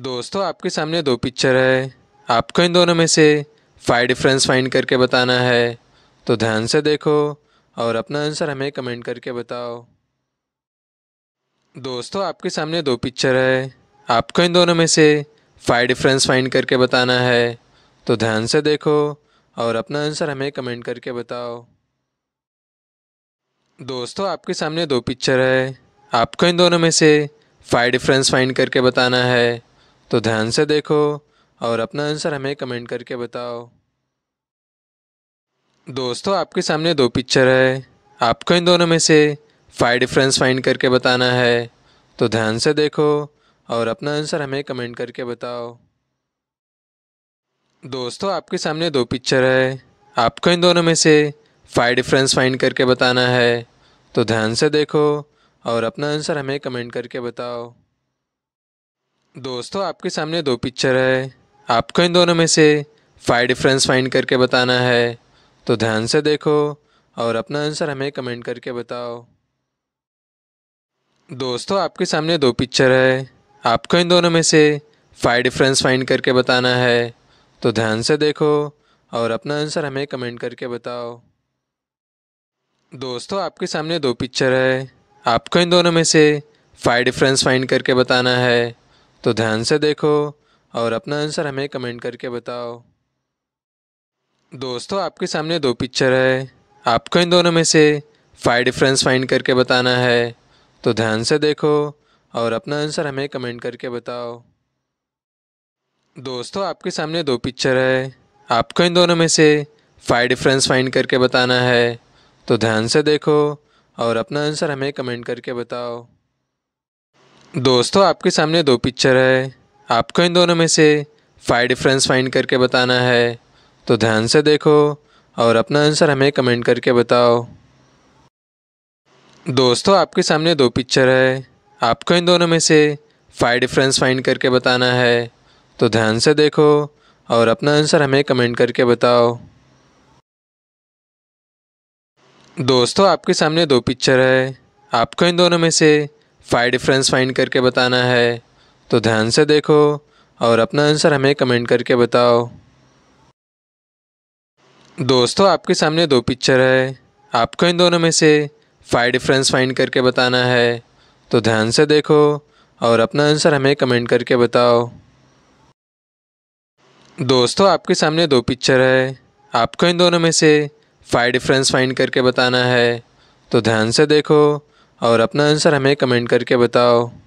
दोस्तों आपके सामने दो पिक्चर है आपको इन दोनों में से फाइव डिफरेंस फाइंड करके बताना है तो ध्यान से देखो और अपना आंसर हमें कमेंट करके बताओ दोस्तों आपके सामने दो पिक्चर है आपको इन दोनों में से फाइव डिफरेंस फाइंड करके बताना है तो ध्यान से देखो और अपना आंसर हमें कमेंट करके बताओ दोस्तों आपके सामने दो पिक्चर है आपको इन दोनों में से फाइव डिफरेंस फाइंड करके बताना है तो ध्यान से देखो और अपना आंसर हमें कमेंट करके बताओ दोस्तों आपके सामने दो पिक्चर है आपको इन दोनों में से फाइव डिफरेंस फाइंड करके बताना है तो ध्यान से देखो और अपना आंसर हमें कमेंट करके बताओ दोस्तों आपके सामने दो पिक्चर है आपको इन दोनों में से फाइव डिफरेंस फाइंड करके बताना है तो ध्यान से देखो और अपना आंसर हमें कमेंट करके बताओ दोस्तों आपके सामने दो पिक्चर है आपको इन दोनों में से फाइव डिफरेंस फाइंड करके बताना है तो ध्यान से देखो और अपना आंसर हमें कमेंट करके बताओ दोस्तों आपके सामने दो पिक्चर है आपको इन दोनों में से फाइव डिफरेंस फाइंड करके बताना है तो ध्यान से देखो और अपना आंसर हमें कमेंट करके बताओ दोस्तों आपके सामने दो पिक्चर है आपको इन दोनों में से फाइव डिफरेंस फाइंड करके बताना है तो ध्यान से देखो और अपना आंसर हमें कमेंट करके बताओ दोस्तों आपके सामने दो पिक्चर है आपको इन दोनों में से फाइव डिफरेंस फाइंड करके बताना है तो ध्यान से देखो और अपना आंसर हमें कमेंट करके बताओ दोस्तों आपके सामने दो पिक्चर है आपको इन दोनों में से फाइव डिफरेंस फाइंड करके बताना है तो ध्यान से देखो और अपना आंसर हमें कमेंट करके बताओ दोस्तों आपके सामने दो पिक्चर है आपको इन दोनों में से फाइव डिफरेंस फाइंड करके बताना है तो ध्यान से देखो और अपना आंसर हमें कमेंट करके बताओ दोस्तों आपके सामने दो पिक्चर है आपको इन दोनों में से फाइव डिफरेंस फाइंड करके बताना है तो ध्यान से देखो और अपना आंसर हमें कमेंट करके बताओ दोस्तों आपके सामने दो पिक्चर है आपको इन दोनों में से फाइव डिफरेंस फाइंड करके बताना है तो ध्यान से देखो और अपना आंसर हमें कमेंट करके बताओ दोस्तों आपके सामने दो पिक्चर है आपको इन दोनों में से फाइव डिफरेंस फाइंड करके बताना है तो ध्यान से देखो और अपना आंसर हमें कमेंट करके बताओ दोस्तों आपके सामने दो पिक्चर है आपको इन दोनों में से फाइव डिफरेंस फाइंड करके बताना है तो ध्यान से देखो और अपना आंसर हमें कमेंट करके बताओ